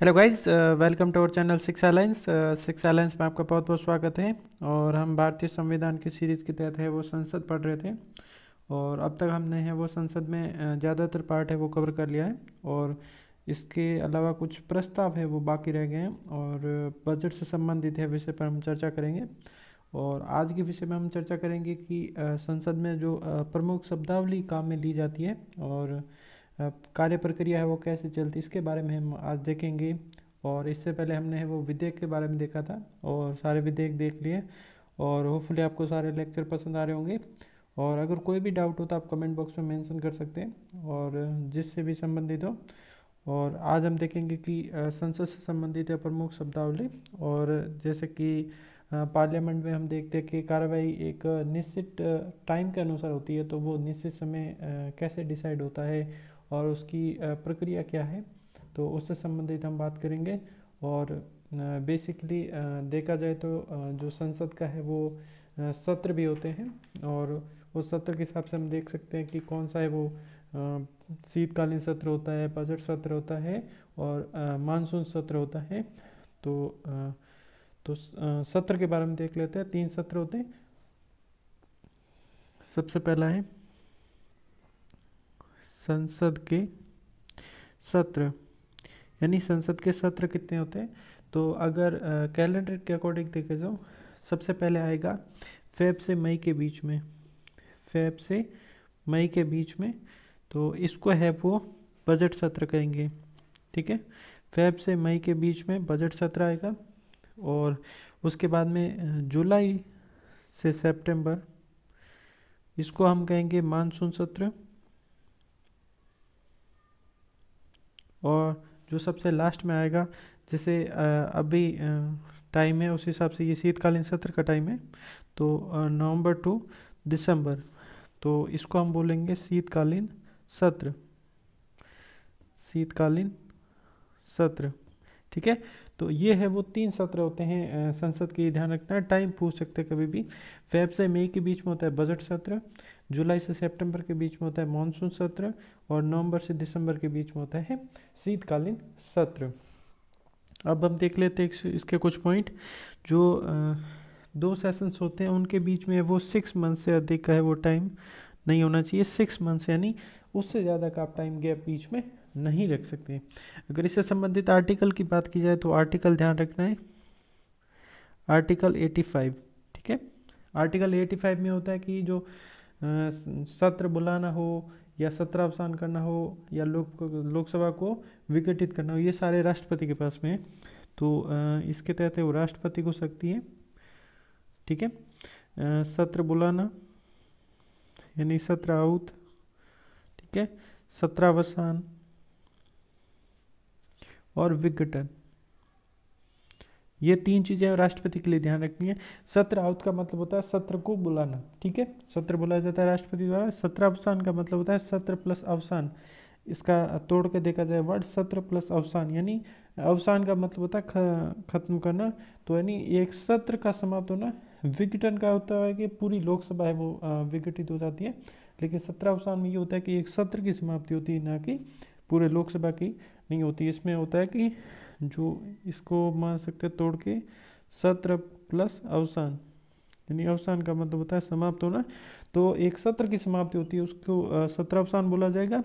hello guys welcome to our channel Shiksha Alliance Shiksha Alliance में आपका बहुत बहुत स्वागत है और हम भारतीय संविधान की सीरीज़ के तहत है वो संसद पढ़ रहे थे और अब तक हमने है वो संसद में ज़्यादातर पार्ट है वो कवर कर लिया है और इसके अलावा कुछ प्रस्ताव है वो बाकी रह गए हैं और बजट से संबंधित है विषय पर हम चर्चा करेंगे और आज के विषय में हम चर्चा करेंगे कि संसद में जो प्रमुख शब्दावली काम में ली जाती है और कार्य प्रक्रिया है वो कैसे चलती इसके बारे में हम आज देखेंगे और इससे पहले हमने वो विधेयक के बारे में देखा था और सारे विधेयक देख लिए और होपफुली आपको सारे लेक्चर पसंद आ रहे होंगे और अगर कोई भी डाउट हो तो आप कमेंट बॉक्स में मेंशन कर सकते हैं और जिससे भी संबंधित हो और आज हम देखेंगे कि संसद से संबंधित है प्रमुख शब्दावली और जैसे कि पार्लियामेंट में हम देखते हैं कि कार्रवाई एक निश्चित टाइम के अनुसार होती है तो वो निश्चित समय कैसे डिसाइड होता है और उसकी प्रक्रिया क्या है तो उससे संबंधित हम बात करेंगे और बेसिकली देखा जाए तो जो संसद का है वो सत्र भी होते हैं और उस सत्र के हिसाब से हम देख सकते हैं कि कौन सा है वो शीतकालीन सत्र होता है बजट सत्र होता है और मानसून सत्र होता है तो तो सत्र के बारे में देख लेते हैं तीन सत्र होते हैं सबसे पहला है संसद के सत्र यानी संसद के सत्र कितने होते हैं तो अगर कैलेंडर के अकॉर्डिंग देखे जाओ सबसे पहले आएगा फेब से मई के बीच में फेब से मई के बीच में तो इसको है वो बजट सत्र कहेंगे ठीक है फेब से मई के बीच में बजट सत्र आएगा और उसके बाद में जुलाई से सितंबर इसको हम कहेंगे मानसून सत्र और जो सबसे लास्ट में आएगा जैसे अभी टाइम है उस हिसाब से ये शीतकालीन सत्र का टाइम है तो नवंबर टू दिसंबर तो इसको हम बोलेंगे शीतकालीन सत्र शीतकालीन सत्र ठीक है तो ये है वो तीन सत्र होते हैं संसद के ध्यान रखना टाइम पूछ सकते हैं कभी भी फेब से मई के बीच में होता है बजट सत्र जुलाई से सितंबर के बीच में होता है मानसून सत्र और नवंबर से दिसंबर के बीच में होता है शीतकालीन सत्र अब हम देख लेते हैं इसके कुछ पॉइंट जो दो सेशंस होते हैं उनके बीच में वो सिक्स मंथ से अधिक का है वो टाइम नहीं होना चाहिए सिक्स मंथ्स यानी उससे ज़्यादा का आप टाइम गैप बीच में नहीं रख सकते अगर इससे संबंधित आर्टिकल की बात की जाए तो आर्टिकल ध्यान रखना है आर्टिकल 85 ठीक है आर्टिकल 85 में होता है कि जो सत्र बुलाना हो या सत्रावसान करना हो या लोक लोकसभा को विघटित करना हो ये सारे राष्ट्रपति के पास में है तो इसके तहत वो राष्ट्रपति को सकती है ठीक है सत्र बुलाना यानी सत्र आउत ठीक है सत्रावसान और विघटन ये तीन चीज़ें राष्ट्रपति के लिए ध्यान रखनी है सत्र आउट का मतलब होता है सत्र को बुलाना ठीक है सत्र बुलाया जाता है राष्ट्रपति द्वारा सत्र अवसान का मतलब होता है सत्र प्लस अवसान इसका तोड़ के देखा जाए वर्ड सत्र प्लस अवसान यानी अवसान का मतलब होता है खत्म करना तो यानी एक सत्र का समाप्त होना विघटन का होता है कि पूरी लोकसभा है वो विघटित हो जाती है लेकिन सत्र अवसान में ये होता है कि एक सत्र की समाप्ति होती है ना कि पूरे लोकसभा की नहीं होती इसमें होता है कि जो इसको मान सकते हैं तोड़ के सत्र प्लस अवसान यानी अवसान का मतलब होता है समाप्त होना तो एक सत्र की समाप्ति होती है उसको सत्र अवसान बोला जाएगा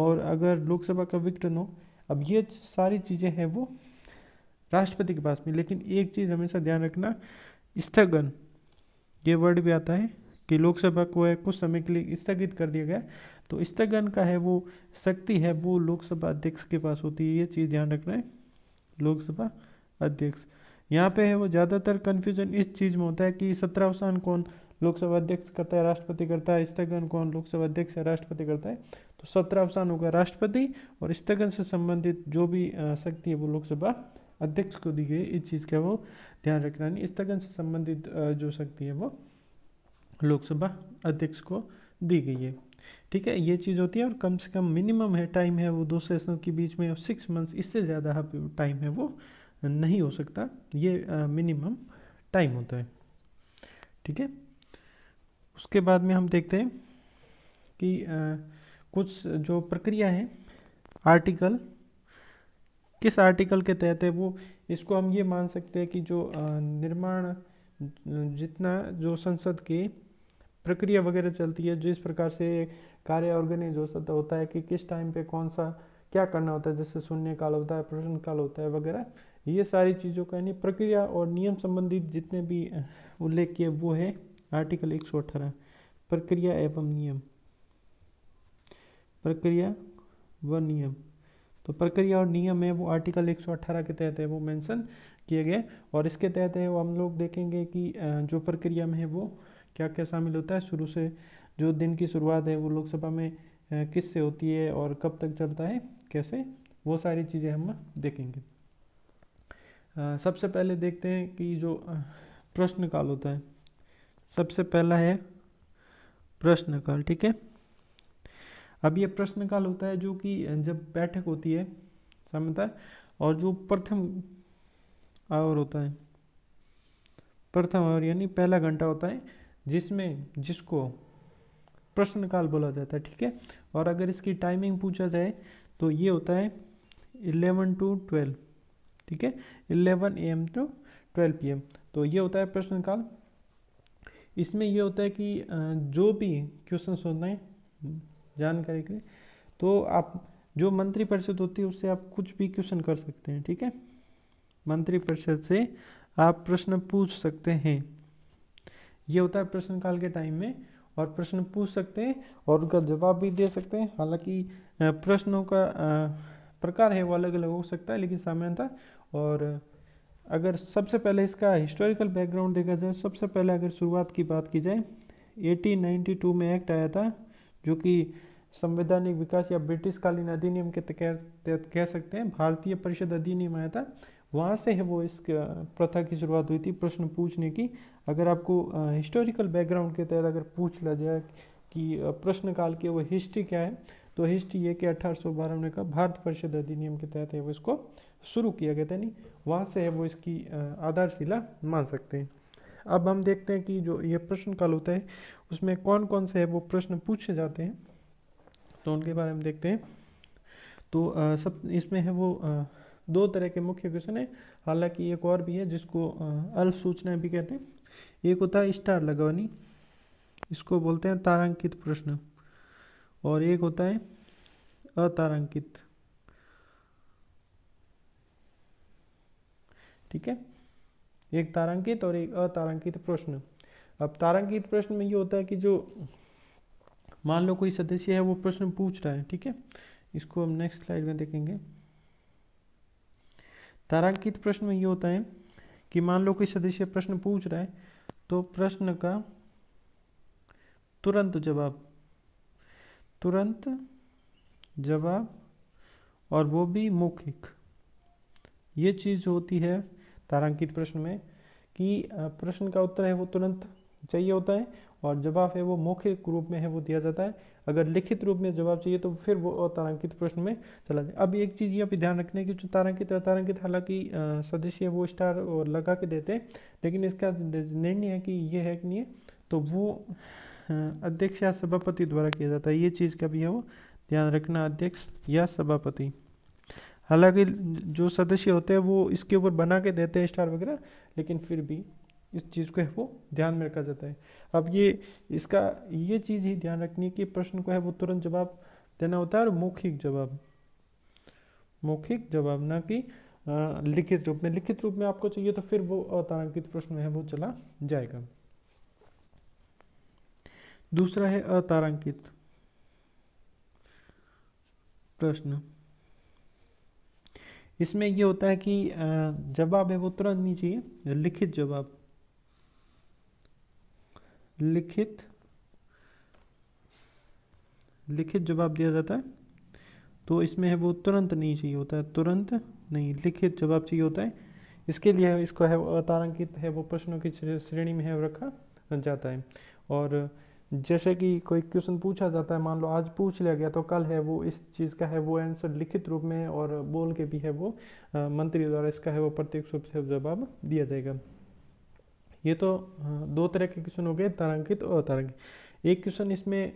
और अगर लोकसभा का विघटन हो अब ये सारी चीज़ें हैं वो राष्ट्रपति के पास में लेकिन एक चीज़ हमेशा ध्यान रखना स्थगन ये वर्ड भी आता है कि लोकसभा को है कुछ समय के लिए स्थगित कर दिया गया तो स्थगन का है वो शक्ति है वो लोकसभा अध्यक्ष के पास होती है ये चीज़ ध्यान रखना है लोकसभा अध्यक्ष यहाँ पे है वो ज़्यादातर कन्फ्यूजन इस चीज़ में होता है कि सत्रावसान कौन लोकसभा अध्यक्ष करता है राष्ट्रपति करता है स्थगन कौन लोकसभा अध्यक्ष है राष्ट्रपति करता है तो सत्रावसान होगा राष्ट्रपति और स्थगन से संबंधित जो भी शक्ति है वो लोकसभा अध्यक्ष को दी गई इस चीज़ का वो ध्यान रखना नहीं स्थगन से संबंधित जो शक्ति है वो लोकसभा अध्यक्ष को दी गई है ठीक है ये चीज़ होती है और कम से कम मिनिमम है टाइम है वो दो सेशन के बीच में सिक्स मंथ्स इससे ज़्यादा टाइम है वो नहीं हो सकता ये मिनिमम टाइम होता है ठीक है उसके बाद में हम देखते हैं कि आ, कुछ जो प्रक्रिया है आर्टिकल किस आर्टिकल के तहत है वो इसको हम ये मान सकते हैं कि जो निर्माण जितना जो संसद के प्रक्रिया वगैरह चलती है जिस प्रकार से कार्य ऑर्गेनाइज हो सकता होता है कि किस टाइम पे कौन सा क्या करना होता है जैसे शून्य काल होता है प्रश्न काल होता है वगैरह ये सारी चीज़ों का यानी प्रक्रिया और नियम संबंधित जितने भी उल्लेख किए वो है आर्टिकल एक सौ अठारह प्रक्रिया एवं नियम प्रक्रिया व नियम तो प्रक्रिया और नियम है वो आर्टिकल 118 के तहत है वो मेंशन किए गए और इसके तहत है वो हम लोग देखेंगे कि जो प्रक्रिया में है वो क्या क्या शामिल होता है शुरू से जो दिन की शुरुआत है वो लोकसभा में किस से होती है और कब तक चलता है कैसे वो सारी चीज़ें हम देखेंगे सबसे पहले देखते हैं कि जो प्रश्नकाल होता है सबसे पहला है प्रश्नकाल ठीक है अब ये प्रश्नकाल होता है जो कि जब बैठक होती है समझता है और जो प्रथम आवर होता है प्रथम आवर यानी पहला घंटा होता है जिसमें जिसको प्रश्न काल बोला जाता है ठीक है और अगर इसकी टाइमिंग पूछा जाए तो ये होता है इलेवन टू ट्वेल्व ठीक है eleven A M to twelve P M तो ये होता है प्रश्न काल इसमें ये होता है कि जो भी क्वेश्चन होते हैं जानकारी के लिए तो आप जो मंत्री परिषद होती है उससे आप कुछ भी क्वेश्चन कर सकते हैं ठीक है मंत्री परिषद से आप प्रश्न पूछ सकते हैं ये होता है प्रश्नकाल के टाइम में और प्रश्न पूछ सकते हैं और उनका जवाब भी दे सकते हैं हालांकि प्रश्नों का प्रकार है वो अलग अलग हो सकता है लेकिन सामान्यतः और अगर सबसे पहले इसका हिस्टोरिकल बैकग्राउंड देखा जाए सबसे पहले अगर शुरुआत की बात की जाए 1892 में एक्ट आया था जो कि संवैधानिक विकास या ब्रिटिशकालीन अधिनियम के तहत कह सकते हैं भारतीय परिषद अधिनियम आया था वहाँ से है वो इस प्रथा की शुरुआत हुई थी प्रश्न पूछने की अगर आपको हिस्टोरिकल बैकग्राउंड के तहत अगर पूछ लिया जाए कि प्रश्न काल की वो हिस्ट्री क्या है तो हिस्ट्री ये कि अठारह में का भारत परिषद अधिनियम के तहत है वो इसको शुरू किया गया था नहीं वहाँ से है वो इसकी आधारशिला मान सकते हैं अब हम देखते हैं कि जो ये प्रश्न काल होता है उसमें कौन कौन से है वो प्रश्न पूछे जाते हैं तो उनके बारे में देखते हैं तो आ, सब इसमें है वो आ, दो तरह के मुख्य क्वेश्चन है हालांकि एक और भी है जिसको अल्प सूचना भी कहते हैं एक होता है स्टार लगवानी इसको बोलते हैं तारांकित प्रश्न और एक होता है अतारांकित ठीक है एक तारांकित और एक अतारांकित प्रश्न अब तारांकित प्रश्न में ये होता है कि जो मान लो कोई सदस्य है वो प्रश्न पूछ रहा है ठीक है इसको हम नेक्स्ट स्लाइड में देखेंगे तारांकित प्रश्न में ये होता है कि मान लो कोई सदस्य प्रश्न पूछ रहा है तो प्रश्न का तुरंत जवाब तुरंत जवाब और वो भी मौखिक ये चीज़ होती है तारांकित प्रश्न में कि प्रश्न का उत्तर है वो तुरंत चाहिए होता है और जवाब है वो मौखिक रूप में है वो दिया जाता है अगर लिखित रूप में जवाब चाहिए तो फिर वो अतारांकित प्रश्न में चला जाए अब एक चीज़ यहाँ आप ध्यान रखने की जो तारांकित अतारांकित हालांकि सदस्य वो स्टार और लगा के देते हैं लेकिन इसका निर्णय है कि ये है कि नहीं है तो वो अध्यक्ष या सभापति द्वारा किया जाता है ये चीज़ का भी है वो ध्यान रखना अध्यक्ष या सभापति हालांकि जो सदस्य होते हैं वो इसके ऊपर बना के देते हैं स्टार वगैरह लेकिन फिर भी इस चीज़ को है वो ध्यान में रखा जाता है अब ये इसका ये चीज़ ही ध्यान रखनी है कि प्रश्न को है वो तुरंत जवाब देना होता है और मौखिक जवाब मौखिक जवाब ना कि लिखित रूप में लिखित रूप में आपको चाहिए तो फिर वो अतारांकित प्रश्न है वो चला जाएगा दूसरा है अतारांकित प्रश्न इसमें ये होता है कि जवाब है वो तुरंत नहीं चाहिए लिखित जवाब लिखित लिखित जवाब दिया जाता है तो इसमें है वो तुरंत नहीं चाहिए होता है तुरंत नहीं लिखित जवाब चाहिए होता है इसके लिए इसको है तारंकित है वो प्रश्नों की श्रेणी में है रखा जाता है और जैसे कि कोई क्वेश्चन पूछा जाता है मान लो आज पूछ लिया गया तो कल है वो इस चीज़ का है वो आंसर लिखित रूप में और बोल के भी है वो मंत्री द्वारा इसका है वो प्रत्यक्ष रूप से जवाब दिया जाएगा ये तो हाँ, दो तरह के क्वेश्चन हो गए तरंकित और अतरंकित एक क्वेश्चन इसमें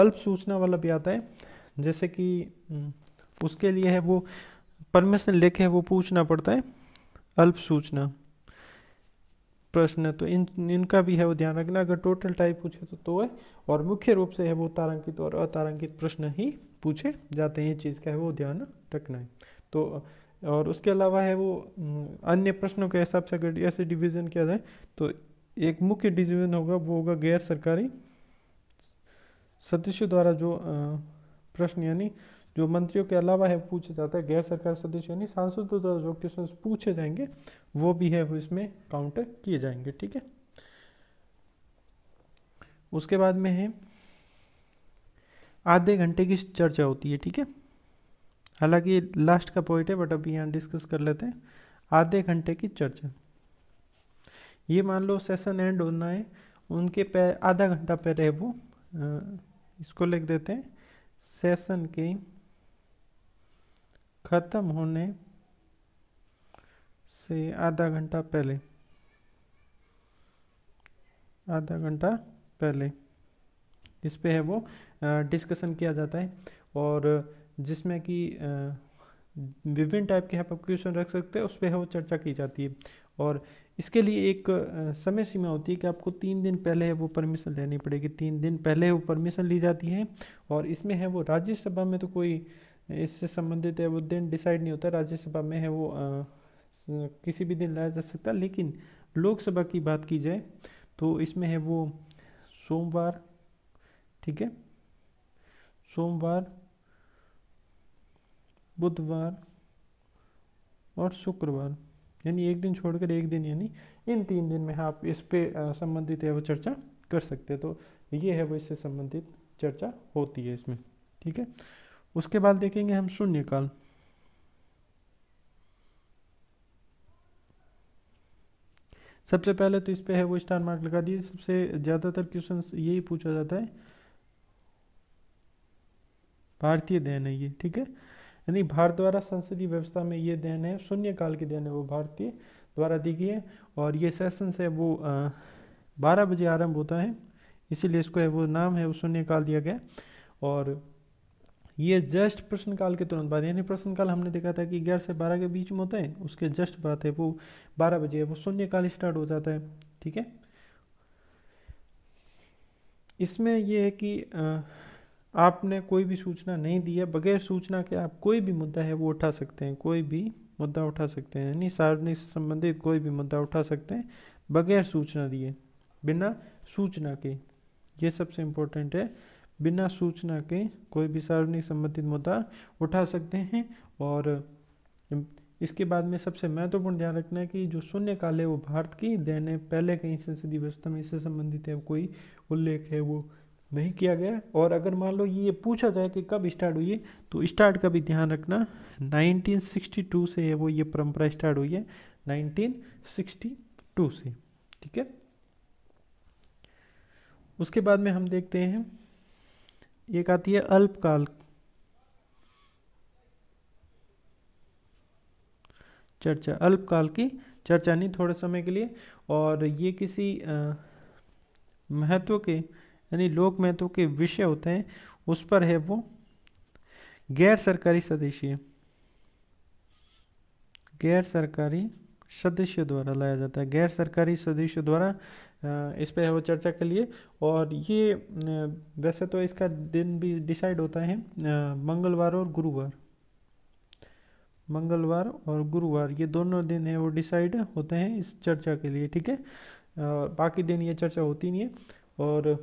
अल्प सूचना वाला भी आता है जैसे कि उसके लिए है वो परमिशन लेके है वो पूछना पड़ता है अल्प सूचना प्रश्न तो इन इनका भी है वो ध्यान रखना अगर टोटल टाइप पूछे तो तो है और मुख्य रूप से है वो तारांकित और अतारांकित प्रश्न ही पूछे जाते हैं ये चीज़ का है वो ध्यान रखना है तो और उसके अलावा है वो अन्य प्रश्नों के हिसाब से अगर ऐसे डिवीज़न किया जाए तो एक मुख्य डिवीज़न होगा वो होगा गैर सरकारी सदस्यों द्वारा जो प्रश्न यानी जो मंत्रियों के अलावा है पूछा जाता है गैर सरकार सदस्य यानी सांसदों द्वारा जो क्वेश्चन पूछे जाएंगे वो भी है वो इसमें काउंटर किए जाएंगे ठीक है उसके बाद में है आधे घंटे की चर्चा होती है ठीक है हालांकि लास्ट का पॉइंट है बट अभी यहाँ डिस्कस कर लेते हैं आधे घंटे की चर्चा ये मान लो सेशन एंड होना है उनके पे आधा घंटा पहले वो इसको लिख देते हैं सेशन के ख़त्म होने से आधा घंटा पहले आधा घंटा पहले इस पे है वो डिस्कशन किया जाता है और जिसमें कि विभिन्न टाइप के आप क्वेश्चन रख सकते हैं उस पर है वो चर्चा की जाती है और इसके लिए एक समय सीमा होती है कि आपको तीन दिन पहले वो परमिशन लेनी पड़ेगी तीन दिन पहले वो परमिशन ली जाती है और इसमें है वो राज्यसभा में तो कोई इससे संबंधित है वो दिन डिसाइड नहीं होता राज्यसभा में है वो आ, किसी भी दिन लाया जा सकता लेकिन लोकसभा की बात की जाए तो इसमें है वो सोमवार ठीक है सोमवार बुधवार और शुक्रवार यानी एक दिन छोड़कर एक दिन यानी इन तीन दिन में आप इस पे संबंधित है वो चर्चा कर सकते हैं तो ये है वो इससे संबंधित चर्चा होती है इसमें ठीक है उसके बाद देखेंगे हम शून्यकाल सबसे पहले तो इस पे है वो स्टार मार्क लगा दिए सबसे ज़्यादातर क्वेश्चन यही पूछा जाता है भारतीय देन है ये ठीक है यानी भारत द्वारा संसदीय व्यवस्था में ये देन है शून्यकाल की देन है वो भारतीय द्वारा दी गई है और ये सेशंस है वो बारह बजे आरंभ होता है इसीलिए इसको है वो नाम है वो शून्यकाल दिया गया और ये जस्ट प्रश्नकाल के तुरंत बाद यानी प्रश्नकाल हमने देखा था कि ग्यारह से बारह के बीच में होता है उसके जस्ट बाद है वो बारह बजे वो शून्यकाल स्टार्ट हो जाता है ठीक है इसमें यह है कि आ, आपने कोई भी सूचना नहीं दी है बगैर सूचना के आप कोई भी मुद्दा है वो उठा सकते हैं कोई भी मुद्दा उठा सकते हैं यानी सार्वजनिक से संबंधित कोई भी मुद्दा उठा सकते हैं बगैर सूचना दिए बिना सूचना के ये सबसे इम्पोर्टेंट है बिना सूचना के कोई भी सार्वजनिक संबंधित मुद्दा उठा सकते हैं और इसके बाद में सबसे महत्वपूर्ण ध्यान रखना है कि जो शून्यकाल है वो भारत की देने पहले कहीं संसदीय व्यवस्था में इससे संबंधित है कोई उल्लेख है वो नहीं किया गया और अगर मान लो ये पूछा जाए कि कब स्टार्ट हुई है तो स्टार्ट का भी ध्यान रखना 1962 से वो ये परंपरा स्टार्ट हुई है 1962 से ठीक है उसके बाद में हम देखते हैं एक आती है अल्पकाल चर्चा अल्पकाल की चर्चा नहीं थोड़े समय के लिए और ये किसी महत्व के यानी लोक महत्व के विषय होते हैं उस पर है वो गैर सरकारी सदस्य गैर सरकारी सदस्य द्वारा लाया जाता है गैर सरकारी सदस्यों द्वारा इस पर है वो चर्चा के लिए और ये वैसे तो इसका दिन भी डिसाइड होता है मंगलवार और गुरुवार मंगलवार और गुरुवार ये दोनों दिन है वो डिसाइड होते हैं इस चर्चा के लिए ठीक है बाकी दिन ये चर्चा होती नहीं है और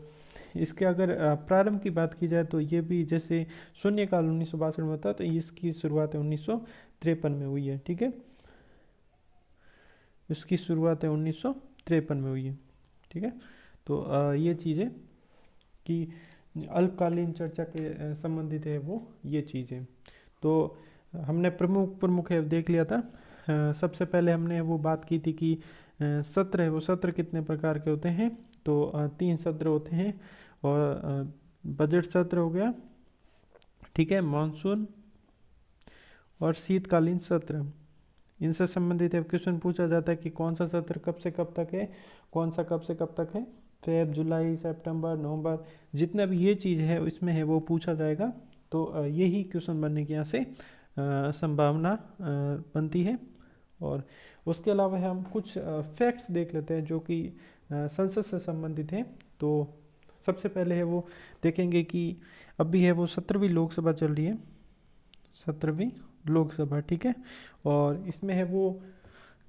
इसके अगर प्रारंभ की बात की जाए तो ये भी जैसे शून्यकाल उन्नीस सौ बासठ में होता है तो इसकी शुरुआत उन्नीस सौ त्रेपन में हुई है ठीक है इसकी शुरुआत है उन्नीस सौ त्रेपन में हुई है ठीक है तो आ, ये चीज़ें कि अल्पकालीन चर्चा के संबंधित है वो ये चीज़ें तो हमने प्रमुख प्रमुख है देख लिया था सबसे पहले हमने वो बात की थी कि सत्र है वो सत्र कितने प्रकार के होते हैं तो तीन सत्र होते हैं और बजट सत्र हो गया ठीक है मानसून और शीतकालीन सत्र इनसे संबंधित अब क्वेश्चन पूछा जाता है कि कौन सा सत्र कब से कब तक है कौन सा कब से कब तक है फेब जुलाई सितंबर नवंबर जितना भी ये चीज़ है इसमें है वो पूछा जाएगा तो यही क्वेश्चन बनने की यहाँ से संभावना बनती है और उसके अलावा हम कुछ फैक्ट्स देख लेते हैं जो कि संसद से संबंधित हैं तो सबसे पहले है वो देखेंगे कि अभी है वो सत्रहवीं लोकसभा चल रही है सत्रहवीं लोकसभा ठीक है और इसमें है वो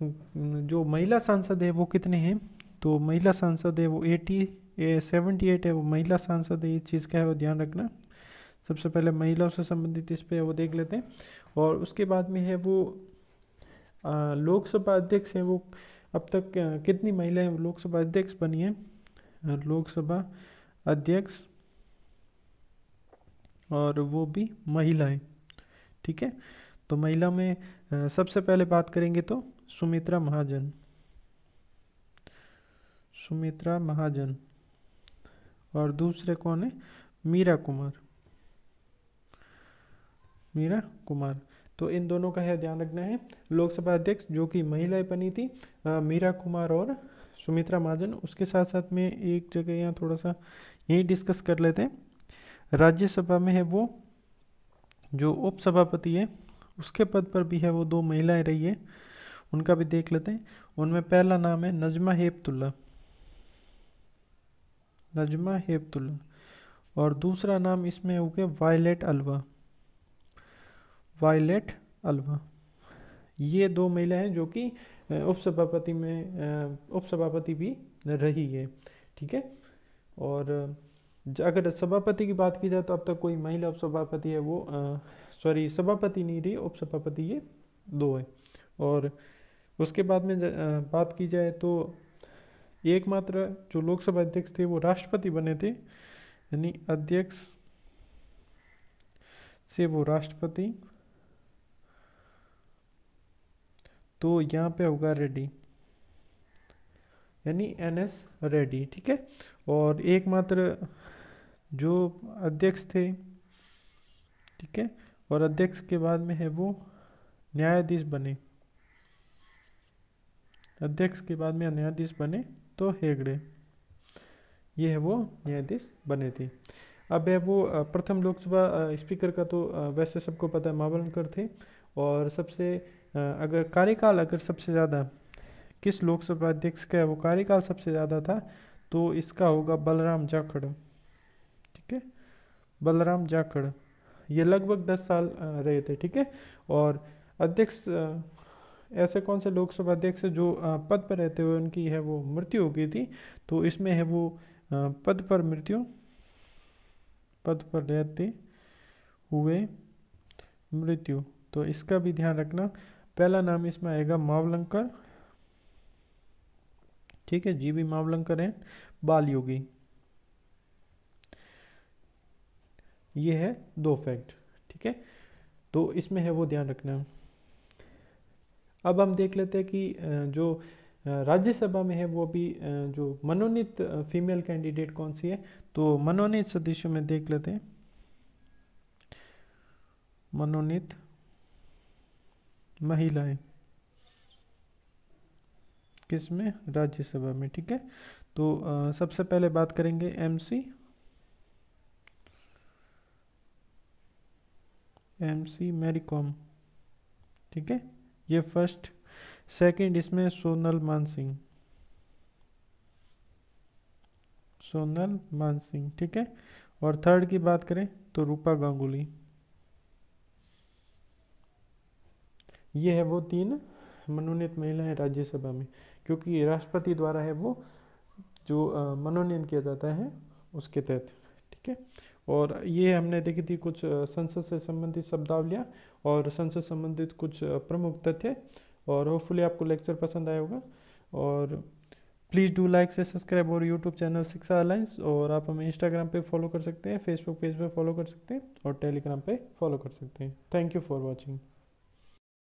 जो महिला सांसद है वो कितने हैं तो महिला सांसद है वो एटी सेवेंटी एट है वो महिला सांसद है इस चीज़ का है वो ध्यान रखना सबसे पहले महिलाओं से संबंधित इस पर वो देख लेते हैं और उसके बाद में है वो लोकसभा अध्यक्ष हैं वो अब तक कितनी महिलाएं लोकसभा अध्यक्ष बनी हैं लोकसभा अध्यक्ष और वो भी महिलाएं ठीक है तो महिला में सबसे पहले बात करेंगे तो सुमित्रा महाजन सुमित्रा महाजन और दूसरे कौन है मीरा कुमार मीरा कुमार तो इन दोनों का है ध्यान रखना है लोकसभा अध्यक्ष जो कि महिलाएं बनी थी आ, मीरा कुमार और सुमित्रा महाजन उसके साथ साथ में एक जगह यहाँ थोड़ा सा यही डिस्कस कर लेते हैं राज्यसभा में है वो जो उपसभापति है उसके पद पर भी है वो दो महिलाएं रही है उनका भी देख लेते हैं उनमें पहला नाम है नजमा हेबतुल्ला नजमा हेबतुल्ला और दूसरा नाम इसमें हो गया वायलेट अलवा वायलेट अलवा ये दो महिला हैं जो कि उपसभापति में उपसभापति भी रही है ठीक है और अगर सभापति की बात की जाए तो अब तक कोई महिला उपसभापति है वो सॉरी सभापति नहीं रही उपसभापति ये दो है और उसके बाद में बात की जाए तो एकमात्र जो लोकसभा अध्यक्ष थे वो राष्ट्रपति बने थे यानी अध्यक्ष से वो राष्ट्रपति तो यहाँ पे होगा रेडी यानी एन एस रेडी ठीक है और एकमात्र जो अध्यक्ष थे ठीक है और अध्यक्ष के बाद में है वो न्यायाधीश बने अध्यक्ष के बाद में न्यायाधीश बने तो हेगड़े ये है वो न्यायाधीश बने थे अब है वो प्रथम लोकसभा स्पीकर का तो वैसे सबको पता है मावलकर थे और सबसे अगर कार्यकाल अगर सबसे ज़्यादा किस लोकसभा अध्यक्ष का है वो कार्यकाल सबसे ज़्यादा था तो इसका होगा बलराम जाखड़ ठीक है बलराम जाखड़ ये लगभग दस साल रहे थे ठीक है और अध्यक्ष ऐसे कौन से लोकसभा अध्यक्ष जो पद पर रहते हुए उनकी है वो मृत्यु हो गई थी तो इसमें है वो पद पर मृत्यु पद पर रहते हुए मृत्यु तो इसका भी ध्यान रखना पहला नाम इसमें आएगा मावलंकर ठीक है G B Mavalankar and Yogi ये है दो फैक्ट ठीक है तो इसमें है वो ध्यान रखना अब हम देख लेते हैं कि जो राज्यसभा में है वो भी जो मनोनीत फीमेल कैंडिडेट कौन सी है तो मनोनीत सदस्यों में देख लेते हैं मनोनीत महिलाएं किस में राज्यसभा में ठीक है तो आ, सबसे पहले बात करेंगे एमसी एमसी मैरीकॉम ठीक है ये फर्स्ट सेकंड इसमें सोनल मान सिंह सोनल मान सिंह ठीक है और थर्ड की बात करें तो रूपा गांगुली ये है वो तीन मनोनीत महिलाएं राज्यसभा में क्योंकि राष्ट्रपति द्वारा है वो जो मनोनयन किया जाता है उसके तहत ठीक है और ये हमने देखी थी कुछ संसद से संबंधित शब्दावलियाँ और संसद संबंधित कुछ प्रमुख तथ्य और होपफुली आपको लेक्चर पसंद आया होगा और प्लीज़ डू लाइक से सब्सक्राइब और यूट्यूब चैनल शिक्षा अलाइंस और आप हमें इंस्टाग्राम पे फॉलो कर सकते हैं फेसबुक पेज पे फॉलो कर सकते हैं और टेलीग्राम पे फॉलो कर सकते हैं थैंक यू फॉर वॉचिंग